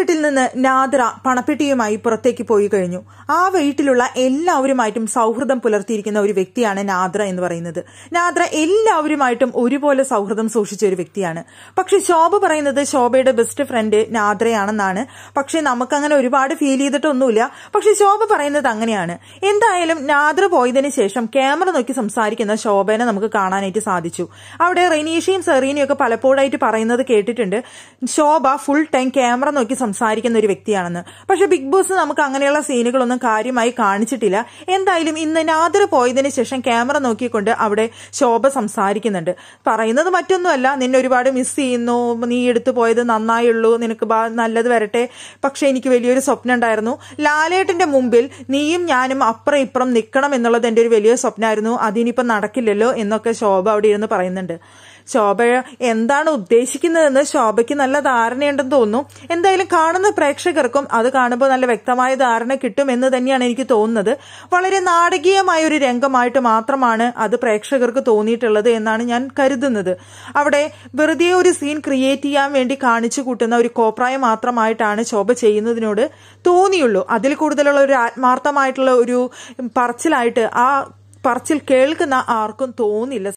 വീട്ടിൽ നിന്ന് നാദ്ര പണപ്പെട്ടിയുമായി പുറത്തേക്ക് പോയി കഴിഞ്ഞു ആ വീട്ടിലുള്ള എല്ലാവരുമായിട്ടും സൗഹൃദം പുലർത്തിയിരിക്കുന്ന ഒരു വ്യക്തിയാണ് നാദ്ര എന്ന് പറയുന്നത് നാദ്ര എല്ലാവരുമായിട്ടും ഒരുപോലെ സൗഹൃദം സൂക്ഷിച്ച ഒരു വ്യക്തിയാണ് പക്ഷെ ശോഭ പറയുന്നത് ശോഭയുടെ ബെസ്റ്റ് ഫ്രണ്ട് നാദ്രയാണെന്നാണ് പക്ഷെ നമുക്കങ്ങനെ ഒരുപാട് ഫീൽ ചെയ്തിട്ടൊന്നുമില്ല പക്ഷെ ശോഭ പറയുന്നത് അങ്ങനെയാണ് എന്തായാലും നാദ്ര പോയതിന് ശേഷം ക്യാമറ നോക്കി സംസാരിക്കുന്ന ശോഭനെ നമുക്ക് കാണാനായിട്ട് സാധിച്ചു അവിടെ റെനീഷയും സെറീനയും ഒക്കെ പലപ്പോഴായിട്ട് പറയുന്നത് കേട്ടിട്ടുണ്ട് ശോഭ ഫുൾ ടൈം ക്യാമറ നോക്കി സംസാരിക്കുന്ന ഒരു വ്യക്തിയാണെന്ന് പക്ഷെ ബിഗ് ബോസ് നമുക്ക് അങ്ങനെയുള്ള സീനുകളൊന്നും കാര്യമായി കാണിച്ചിട്ടില്ല എന്തായാലും ഇന്ന് നാദർ പോയതിന് ശേഷം ക്യാമറ നോക്കിക്കൊണ്ട് അവിടെ ശോഭ സംസാരിക്കുന്നുണ്ട് പറയുന്നത് മറ്റൊന്നുമല്ല നിന്നെ ഒരുപാട് മിസ് ചെയ്യുന്നു നീ എടുത്തു പോയത് നന്നായുള്ളൂ നിനക്ക് നല്ലത് വരട്ടെ പക്ഷെ എനിക്ക് വലിയൊരു സ്വപ്നം ഉണ്ടായിരുന്നു ലാലേട്ടന്റെ മുമ്പിൽ നീയും ഞാനും അപ്പുറം ഇപ്പുറം നിൽക്കണം എന്നുള്ളത് എന്റെ ഒരു വലിയ സ്വപ്നമായിരുന്നു അതിനിപ്പം നടക്കില്ലല്ലോ എന്നൊക്കെ ശോഭ അവിടെ ഇരുന്ന് പറയുന്നുണ്ട് ശോഭ എന്താണ് ഉദ്ദേശിക്കുന്നതെന്ന് ശോഭയ്ക്ക് നല്ല ധാരണയുണ്ടെന്ന് തോന്നുന്നു എന്തായാലും കാണുന്ന പ്രേക്ഷകർക്കും അത് കാണുമ്പോൾ നല്ല വ്യക്തമായ ധാരണ കിട്ടും എന്ന് തന്നെയാണ് എനിക്ക് തോന്നുന്നത് വളരെ നാടകീയമായ ഒരു രംഗമായിട്ട് മാത്രമാണ് അത് പ്രേക്ഷകർക്ക് തോന്നിയിട്ടുള്ളത് എന്നാണ് ഞാൻ കരുതുന്നത് അവിടെ വെറുതെ ഒരു സീൻ ക്രിയേറ്റ് ചെയ്യാൻ വേണ്ടി കാണിച്ചു കൂട്ടുന്ന ഒരു കോപ്രായ മാത്രമായിട്ടാണ് ശോഭ ചെയ്യുന്നതിനോട് തോന്നിയുള്ളൂ അതിൽ കൂടുതലുള്ള ഒരു ആത്മാർത്ഥമായിട്ടുള്ള ഒരു പറച്ചിലായിട്ട് ആ പറച്ചിൽ കേൾക്കുന്ന ആർക്കും തോന്നില്ല